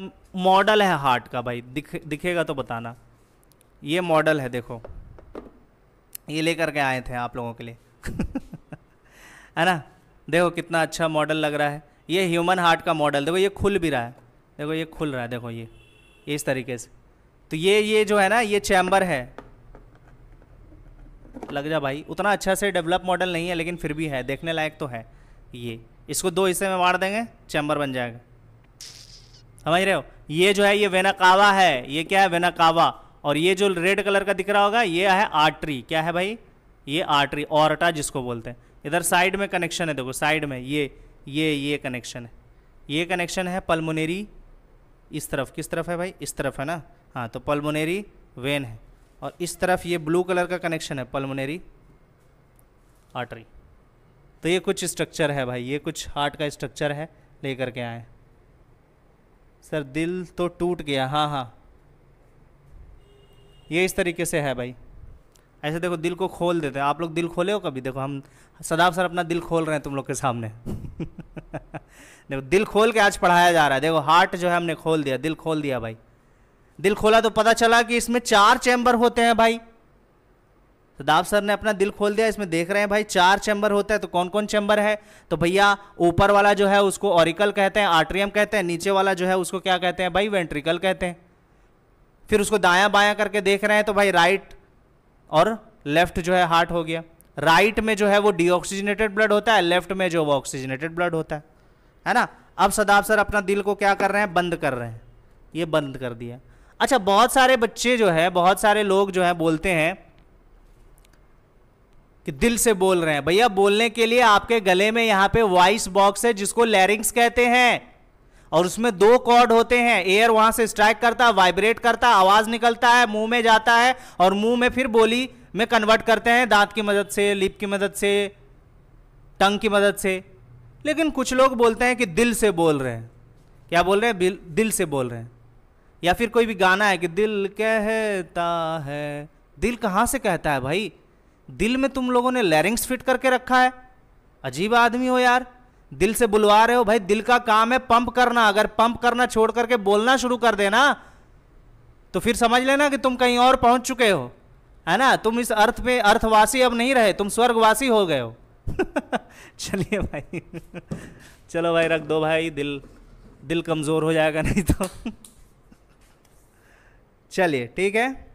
model है heart का भाई दिख दिखेगा तो बताना ये मॉडल है देखो ये लेकर के आए थे आप लोगों के लिए है ना देखो कितना अच्छा मॉडल लग रहा है ये ह्यूमन हार्ट का मॉडल देखो ये खुल भी रहा है देखो ये खुल रहा है देखो ये इस तरीके से तो ये ये जो है ना ये चैम्बर है लग जा भाई उतना अच्छा से डेवलप मॉडल नहीं है लेकिन फिर भी है देखने लायक तो है ये इसको दो हिस्से में मार देंगे चैम्बर बन जाएगा समझ रहे हो ये जो है ये वेनाकावा है ये क्या है वेनाकावा और ये जो रेड कलर का दिख रहा होगा ये है आर्टरी क्या है भाई ये आर्टरी ऑर्टा जिसको बोलते हैं इधर साइड में कनेक्शन है देखो साइड में ये ये ये कनेक्शन है ये कनेक्शन है पल्मोनेरी इस तरफ किस तरफ है भाई इस तरफ है ना हाँ तो पल्मोनेरी वेन है और इस तरफ ये ब्लू कलर का कनेक्शन है पल्मोनेरी आर्टरी तो ये कुछ स्ट्रक्चर है भाई ये कुछ हार्ट का स्ट्रक्चर है लेकर के आए सर दिल तो टूट गया हाँ हाँ ये इस तरीके से है भाई ऐसे देखो दिल को खोल देते हैं आप लोग दिल खोले हो कभी देखो हम सदाब सर अपना दिल खोल रहे हैं तुम लोग के सामने देखो दिल खोल के आज पढ़ाया जा रहा है देखो हार्ट जो है हमने खोल दिया दिल खोल दिया भाई दिल खोला तो पता चला कि इसमें चार चैम्बर होते हैं भाई सदाब सर ने अपना दिल खोल दिया इसमें देख रहे हैं भाई चार चैम्बर होता है तो कौन कौन चैम्बर है तो भैया ऊपर वाला जो है उसको ऑरिकल कहते हैं आर्ट्रियम कहते हैं नीचे वाला जो है उसको क्या कहते हैं भाई वेंट्रिकल कहते हैं फिर उसको दायां बायां करके देख रहे हैं तो भाई राइट और लेफ्ट जो है हार्ट हो गया राइट में जो है वो डीऑक्सीजनेटेड ब्लड होता है लेफ्ट में जो वो ऑक्सीजनेटेड ब्लड होता है है ना अब सदाब सर अपना दिल को क्या कर रहे हैं बंद कर रहे हैं ये बंद कर दिया अच्छा बहुत सारे बच्चे जो है बहुत सारे लोग जो है बोलते हैं कि दिल से बोल रहे हैं भैया बोलने के लिए आपके गले में यहाँ पे वॉइस बॉक्स है जिसको लैरिंग्स कहते हैं और उसमें दो कॉर्ड होते हैं एयर वहां से स्ट्राइक करता है वाइब्रेट करता है आवाज निकलता है मुंह में जाता है और मुंह में फिर बोली में कन्वर्ट करते हैं दांत की मदद से लिप की मदद से टंग की मदद से लेकिन कुछ लोग बोलते हैं कि दिल से बोल रहे हैं क्या बोल रहे हैं दिल से बोल रहे हैं या फिर कोई भी गाना है कि दिल कहता है दिल कहाँ से कहता है भाई दिल में तुम लोगों ने लैरिंग्स फिट करके रखा है अजीब आदमी हो यार दिल से बुलवा रहे हो भाई दिल का काम है पंप करना अगर पंप करना छोड़ करके बोलना शुरू कर देना तो फिर समझ लेना कि तुम कहीं और पहुंच चुके हो है ना तुम इस अर्थ में अर्थवासी अब नहीं रहे तुम स्वर्गवासी हो गए हो चलिए भाई चलो भाई रख दो भाई दिल दिल कमज़ोर हो जाएगा नहीं तो चलिए ठीक है